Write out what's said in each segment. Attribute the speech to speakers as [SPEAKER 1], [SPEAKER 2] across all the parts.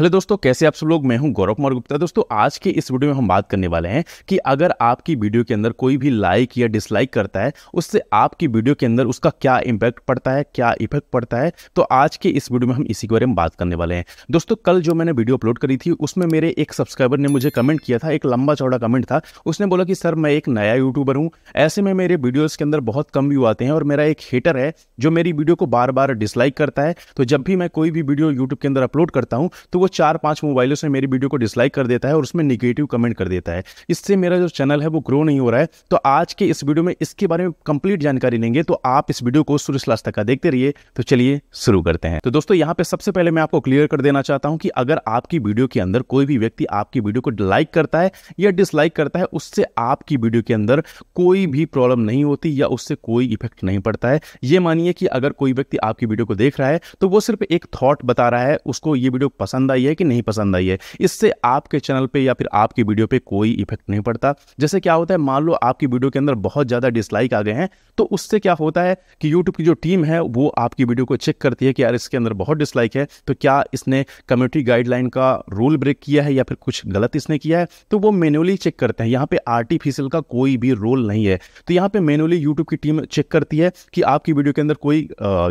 [SPEAKER 1] hello दोस्तों कैसे आप सब लोग मैं हूं गौरव कुमार गुप्ता दोस्तों आज के इस वीडियो में हम बात करने वाले हैं कि अगर आपकी वीडियो के अंदर कोई भी लाइक या डिसलाइक करता है उससे आपकी वीडियो के अंदर उसका क्या इम्पैक्ट पड़ता है क्या इफेक्ट पड़ता है तो आज के इस वीडियो में हम इसी के बारे में बात करने वाले हैं दोस्तों कल जो मैंने वीडियो अपलोड करी थी उसमें मेरे एक सब्सक्राइबर ने मुझे कमेंट किया था एक लंबा चौड़ा कमेंट था उसने बोला कि सर मैं एक नया यूट्यूबर हूँ ऐसे में मेरे वीडियोज़ के अंदर बहुत कम व्यू आते हैं और मेरा एक हेटर है जो मेरी वीडियो को बार बार डिसलाइक करता है तो जब भी मैं कोई भी वीडियो यूट्यूब के अंदर अपलोड करता हूँ तो वो चार पांच मोबाइलों से मेरी वीडियो को डिसलाइक कर देता है और उसमें निगेटिव कमेंट कर देता है इससे मेरा जो चैनल है वो ग्रो नहीं हो रहा है तो आज के इस वीडियो में इसके बारे में कंप्लीट जानकारी लेंगे तो आप इस वीडियो को शुरू क्लास तक का देखते रहिए तो चलिए शुरू करते हैं तो दोस्तों यहाँ पे सबसे पहले मैं आपको क्लियर कर देना चाहता हूँ कि अगर आपकी वीडियो के अंदर कोई भी व्यक्ति आपकी वीडियो को लाइक करता है या डिसलाइक करता है उससे आपकी वीडियो के अंदर कोई भी प्रॉब्लम नहीं होती या उससे कोई इफेक्ट नहीं पड़ता है ये मानिए कि अगर कोई व्यक्ति आपकी वीडियो को देख रहा है तो वो सिर्फ एक थॉट बता रहा है उसको ये वीडियो पसंद पसंद आई है कि नहीं पसंद आई है इससे आपके चैनल पे या फिर आपकी वीडियो पे कोई इफेक्ट नहीं पड़ता जैसे क्या होता है मान लो आपकी वीडियो के अंदर बहुत ज़्यादा डिसलाइक आ गए हैं तो उससे क्या होता है कि यूट्यूब की जो टीम है वो आपकी वीडियो को चेक करती है कि यार इसके अंदर बहुत डिसलाइक है तो क्या इसने कम्युनिटी गाइडलाइन का रूल ब्रेक किया है या फिर कुछ गलत इसने किया है तो वो मेनुअली चेक करते हैं यहाँ पे आर्टिफिशियल का कोई भी रोल नहीं है तो यहाँ पे मेनुअली यूट्यूब की टीम चेक करती है कि आपकी वीडियो के अंदर कोई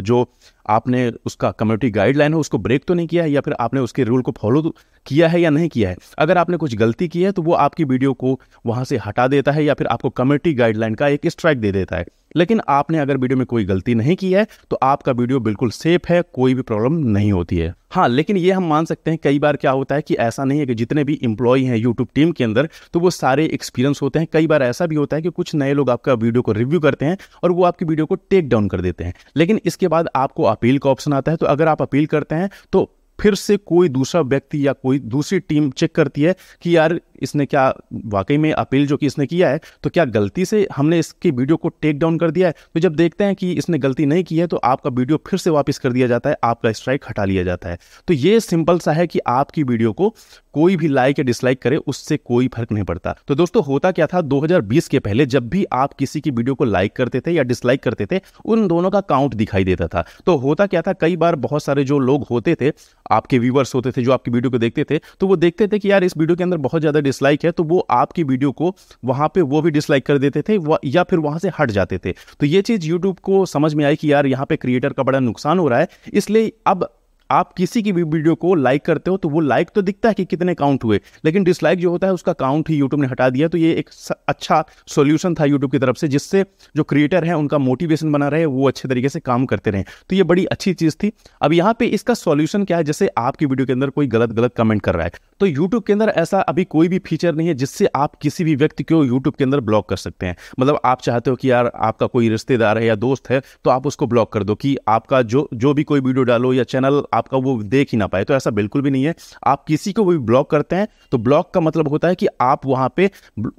[SPEAKER 1] जो आपने उसका कम्युनिटी गाइडलाइन है उसको ब्रेक तो नहीं किया है या फिर आपने उसके रूल को फॉलो तो किया है या नहीं किया है अगर आपने कुछ गलती की है तो वो आपकी वीडियो को वहाँ से हटा देता है या फिर आपको कम्युनिटी गाइडलाइन का एक स्ट्राइक दे देता है लेकिन आपने अगर वीडियो में कोई गलती नहीं की है तो आपका वीडियो बिल्कुल सेफ है कोई भी प्रॉब्लम नहीं होती है हाँ लेकिन ये हम मान सकते हैं कई बार क्या होता है कि ऐसा नहीं है कि जितने भी इम्प्लॉय हैं यूट्यूब टीम के अंदर तो वो सारे एक्सपीरियंस होते हैं कई बार ऐसा भी होता है कि कुछ नए लोग आपका वीडियो को रिव्यू करते हैं और वो आपकी वीडियो को टेक डाउन कर देते हैं लेकिन इसके बाद आपको अपील का ऑप्शन आता है तो अगर आप अपील करते हैं तो फिर से कोई दूसरा व्यक्ति या कोई दूसरी टीम चेक करती है कि यार इसने क्या वाकई में अपील जो कि इसने किया है तो क्या गलती से हमने इसकी वीडियो को टेक डाउन कर दिया है तो जब देखते हैं कि इसने गलती नहीं की है तो आपका वीडियो फिर से वापस कर दिया जाता है आपका स्ट्राइक हटा लिया जाता है तो ये सिंपल सा है कि आपकी वीडियो को कोई भी लाइक या डिसलाइक करे उससे कोई फर्क नहीं पड़ता तो दोस्तों होता क्या था 2020 के पहले जब भी आप किसी की वीडियो को लाइक करते थे या डिसलाइक करते थे उन दोनों का काउंट दिखाई देता था तो होता क्या था कई बार बहुत सारे जो लोग होते थे आपके व्यूवर्स होते थे जो आपकी वीडियो को देखते थे तो वो देखते थे कि यार इस वीडियो के अंदर बहुत ज़्यादा डिसलाइक है तो वो आपकी वीडियो को वहाँ पे वो भी डिसलाइक कर देते थे या फिर वहाँ से हट जाते थे तो ये चीज़ यूट्यूब को समझ में आई कि यार यहाँ पे क्रिएटर का बड़ा नुकसान हो रहा है इसलिए अब आप किसी की भी वीडियो को लाइक करते हो तो वो लाइक तो दिखता है कि कितने काउंट हुए लेकिन डिसलाइक जो होता है उसका काउंट ही यूट्यूब ने हटा दिया तो ये एक अच्छा सोल्यूशन था यूट्यूब की तरफ से जिससे जो क्रिएटर है उनका मोटिवेशन बना रहे वो अच्छे तरीके से काम करते रहे तो ये बड़ी अच्छी चीज़ थी अब यहाँ पे इसका सोल्यूशन क्या है जैसे आपकी वीडियो के अंदर कोई गलत गलत कमेंट कर रहा है तो यूट्यूब के अंदर ऐसा अभी कोई भी फीचर नहीं है जिससे आप किसी भी व्यक्ति को यूट्यूब के अंदर ब्लॉक कर सकते हैं मतलब आप चाहते हो कि यार आपका कोई रिश्तेदार है या दोस्त है तो आप उसको ब्लॉक कर दो कि आपका जो जो भी कोई वीडियो डालो या चैनल आप आपका वो देख ही ना पाए तो ऐसा बिल्कुल भी नहीं है आप किसी को भी ब्लॉक करते हैं तो ब्लॉक का मतलब होता है कि आप वहां पे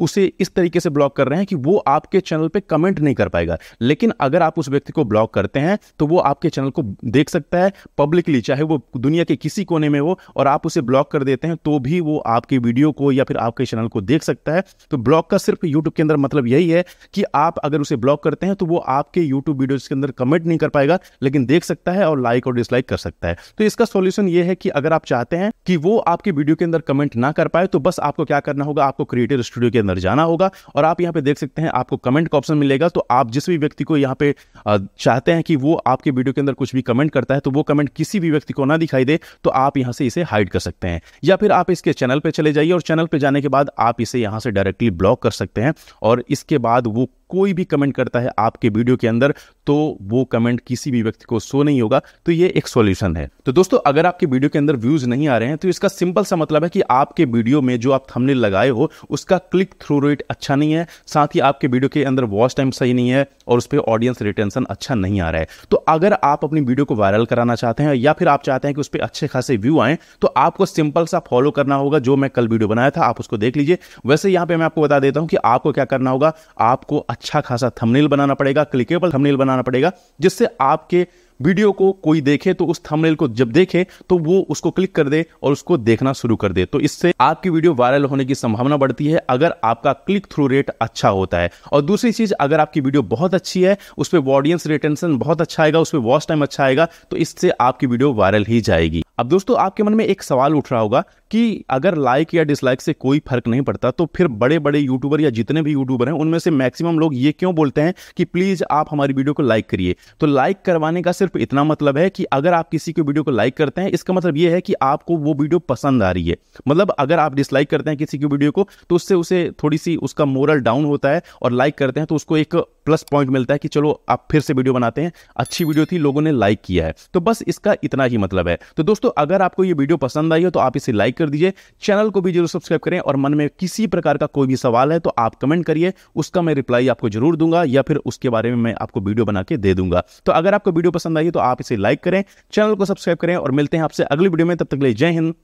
[SPEAKER 1] उसे इस तरीके से ब्लॉक कर रहे हैं कि वो आपके चैनल पर कमेंट नहीं कर पाएगा लेकिन अगर आप उस व्यक्ति को ब्लॉक करते हैं तो वो आपके चैनल को देख सकता है पब्लिकली चाहे वो दुनिया के किसी कोने में हो और आप उसे ब्लॉक कर देते हैं तो भी वो आपकी वीडियो को या फिर आपके चैनल को देख सकता है तो ब्लॉक का सिर्फ यूट्यूब के अंदर मतलब यही है कि आप अगर उसे ब्लॉक करते हैं तो वो आपके यूट्यूब वीडियोज के अंदर कमेंट नहीं कर पाएगा लेकिन देख सकता है और लाइक और डिसलाइक कर सकता है तो इसका सोल्यूशन ये है कि अगर आप चाहते हैं कि वो आपकी वीडियो के अंदर कमेंट ना कर पाए तो बस आपको क्या करना होगा आपको क्रिएटिव स्टूडियो के अंदर जाना होगा और आप यहाँ पे देख सकते हैं आपको कमेंट का ऑप्शन मिलेगा तो आप जिस भी व्यक्ति को यहाँ पे चाहते हैं कि वो आपके वीडियो के अंदर कुछ भी कमेंट करता है तो वो कमेंट किसी भी व्यक्ति को ना दिखाई दे तो आप यहाँ से इसे हाइड कर सकते हैं या फिर आप इसके चैनल पर चले जाइए और चैनल पर जाने के बाद आप इसे यहाँ से डायरेक्टली ब्लॉक कर सकते हैं और इसके बाद वो कोई भी कमेंट करता है आपके वीडियो के अंदर तो वो कमेंट किसी भी व्यक्ति को सो नहीं होगा तो ये एक सॉल्यूशन है तो दोस्तों अगर आपके वीडियो के अंदर व्यूज नहीं आ रहे हैं तो इसका सिंपल सा मतलब है कि आपके वीडियो में जो आप थंबनेल लगाए हो उसका क्लिक थ्रू रेट अच्छा नहीं है साथ ही आपके वीडियो के अंदर वॉच टाइम सही नहीं है और उस पर ऑडियंस रिटेंशन अच्छा नहीं आ रहा है तो अगर आप अपनी वीडियो को वायरल कराना चाहते हैं या फिर आप चाहते हैं कि उस पर अच्छे खासे व्यू आए तो आपको सिंपल सा फॉलो करना होगा जो मैं कल वीडियो बनाया था आप उसको देख लीजिए वैसे यहां पर मैं आपको बता देता हूं कि आपको क्या करना होगा आपको अच्छा खासा थंबनेल बनाना पड़ेगा क्लिकेबल थंबनेल बनाना पड़ेगा जिससे आपके वीडियो को कोई देखे तो उस थंबनेल को जब देखे तो वो उसको क्लिक कर दे और उसको देखना शुरू कर दे तो इससे आपकी वीडियो वायरल होने की संभावना बढ़ती है अगर आपका क्लिक थ्रू रेट अच्छा होता है और दूसरी चीज अगर आपकी वीडियो बहुत अच्छी है उस पर ऑडियंस रिटेंशन बहुत अच्छा आएगा उस पर वॉच टाइम अच्छा आएगा तो इससे आपकी वीडियो वायरल ही जाएगी अब दोस्तों आपके मन में एक सवाल उठ रहा होगा कि अगर लाइक या डिसलाइक से कोई फर्क नहीं पड़ता तो फिर बड़े बड़े यूट्यूबर या जितने भी यूट्यूबर हैं उनमें से मैक्सिमम लोग ये क्यों बोलते हैं कि प्लीज़ आप हमारी वीडियो को लाइक करिए तो लाइक करवाने का सिर्फ इतना मतलब है कि अगर आप किसी की वीडियो को लाइक करते हैं इसका मतलब यह है कि आपको वो वीडियो पसंद आ रही है मतलब अगर आप डिसलाइक करते हैं किसी की वीडियो को तो उससे उसे थोड़ी सी उसका मोरल डाउन होता है और लाइक करते हैं तो उसको एक प्लस पॉइंट मिलता है कि चलो आप फिर से वीडियो बनाते हैं अच्छी वीडियो थी लोगों ने लाइक किया है तो बस इसका इतना ही मतलब है तो दोस्तों अगर आपको ये वीडियो पसंद आई हो तो आप इसे लाइक कर दीजिए चैनल को भी जरूर सब्सक्राइब करें और मन में किसी प्रकार का कोई भी सवाल है तो आप कमेंट करिए उसका मैं रिप्लाई आपको जरूर दूंगा या फिर उसके बारे में मैं आपको वीडियो बना के दे दूंगा तो अगर आपको वीडियो पसंद आई तो आप इसे लाइक करें चैनल को सब्सक्राइब करें और मिलते हैं आपसे अगली वीडियो में तब तक ले जय हिंद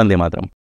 [SPEAKER 1] बंदे मातरम